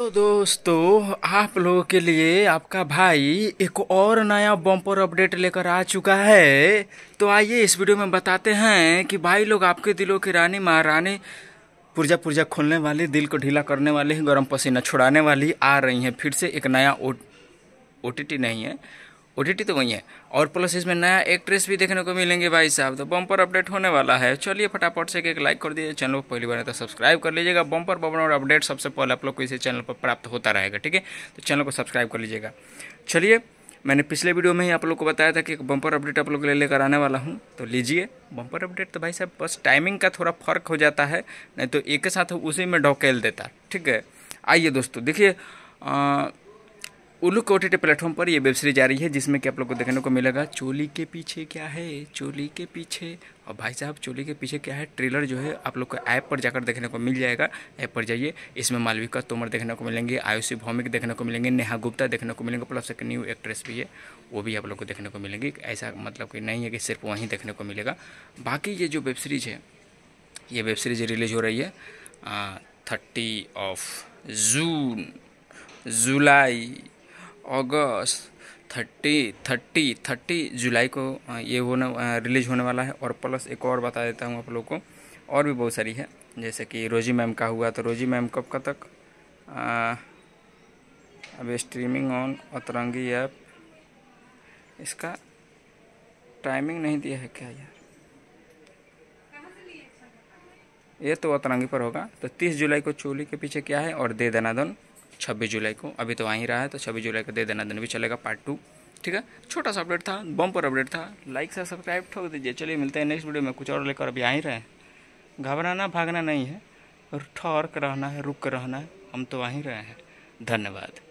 तो दोस्तों आप लोगों के लिए आपका भाई एक और नया बम्पर अपडेट लेकर आ चुका है तो आइए इस वीडियो में बताते हैं कि भाई लोग आपके दिलों की रानी महारानी पुर्जा पुर्जा खोलने वाली दिल को ढीला करने वाली गर्म पसीना छुड़ाने वाली आ रही हैं फिर से एक नया ओ ओ नहीं है ओ तो वही है और प्लस इसमें नया एक्ट्रेस भी देखने को मिलेंगे भाई साहब तो बम्पर अपडेट होने वाला है चलिए फटाफट से एक लाइक कर दीजिए चैनल को पहली बार तो सब्सक्राइब कर लीजिएगा बम्पर बम्पर और अपडेट सबसे पहले आप लोग को इसी चैनल पर प्राप्त होता रहेगा ठीक है तो चैनल को सब्सक्राइब कर लीजिएगा चलिए मैंने पिछले वीडियो में ही आप लोग को बताया था कि एक बम्पर अपडेट आप लोग ले लेकर आने वाला हूँ तो लीजिए बम्पर अपडेट तो भाई साहब बस टाइमिंग का थोड़ा फर्क हो जाता है नहीं तो एक साथ उसी में ढोकेल देता ठीक है आइए दोस्तों देखिए उल्लू के ओटीटी प्लेटफॉर्म पर ये वेब सीरीज आ रही है जिसमें कि आप लोग को देखने को मिलेगा चोली के पीछे क्या है चोली के पीछे और भाई साहब चोली के पीछे क्या है ट्रेलर जो है आप लोग को ऐप पर जाकर देखने को मिल जाएगा ऐप पर जाइए इसमें मालविका तोमर देखने को मिलेंगे आयुषी भौमिक देखने को मिलेंगे नेहा गुप्ता देखने को मिलेंगे प्लस एक न्यू एक्ट्रेस भी है वो भी आप लोग को देखने को मिलेंगी ऐसा मतलब कि नहीं है कि सिर्फ वहीं देखने को मिलेगा बाकी ये जो वेब सीरीज है ये वेब सीरीज रिलीज हो रही है थर्टी ऑफ जून जुलाई अगस्त थर्टी थर्टी थर्टी जुलाई को ये होने रिलीज होने वाला है और प्लस एक और बता देता हूँ आप लोग को और भी बहुत सारी है जैसे कि रोजी मैम का हुआ तो रोजी मैम कब का तक अब स्ट्रीमिंग ऑन अतरंगी ऐप इसका टाइमिंग नहीं दिया है क्या यार ये तो अतरंगी पर होगा तो 30 जुलाई को चोली के पीछे क्या है और दे देना दोनों छब्बीस जुलाई को अभी तो आ ही रहा है तो छब्बीस जुलाई को दे देना दिन भी चलेगा पार्ट टू ठीक है छोटा सा अपडेट था बम पर अपडेट था लाइक से सब्सक्राइब ठोक दीजिए चलिए मिलते हैं नेक्स्ट वीडियो में कुछ और लेकर अभी आ ही रहे हैं घबराना भागना नहीं है और ठहर कर रहना है रुक कर रहना है हम तो वहीं रहे हैं धन्यवाद